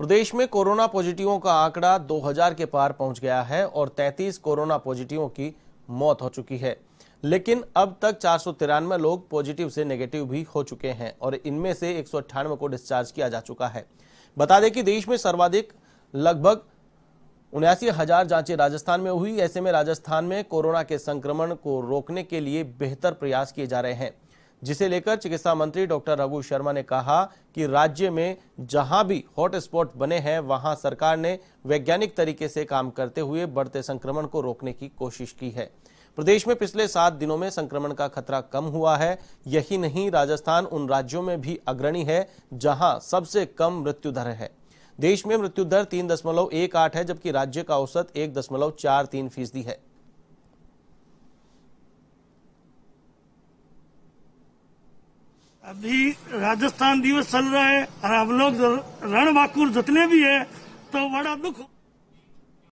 प्रदेश में कोरोना पॉजिटिवों का आंकड़ा 2000 के पार पहुंच गया है और 33 कोरोना पॉजिटिवों की मौत हो चुकी है लेकिन अब तक चार लोग पॉजिटिव से नेगेटिव भी हो चुके हैं और इनमें से एक को डिस्चार्ज किया जा चुका है बता दें कि देश में सर्वाधिक लगभग उन्यासी हजार जांचें राजस्थान में हुई ऐसे में राजस्थान में कोरोना के संक्रमण को रोकने के लिए बेहतर प्रयास किए जा रहे हैं जिसे लेकर चिकित्सा मंत्री डॉक्टर रघु शर्मा ने कहा कि राज्य में जहां भी हॉटस्पॉट बने हैं वहां सरकार ने वैज्ञानिक तरीके से काम करते हुए बढ़ते संक्रमण को रोकने की कोशिश की है प्रदेश में पिछले सात दिनों में संक्रमण का खतरा कम हुआ है यही नहीं राजस्थान उन राज्यों में भी अग्रणी है जहां सबसे कम मृत्यु दर है देश में मृत्यु दर तीन दशमलव एक आठ है जबकि राज्य का औसत एक दशमलव चार तीन फीसदी है अभी राजस्थान दिवस चल रहा है और हम लोग रणबाकुर जितने भी है तो बड़ा दुख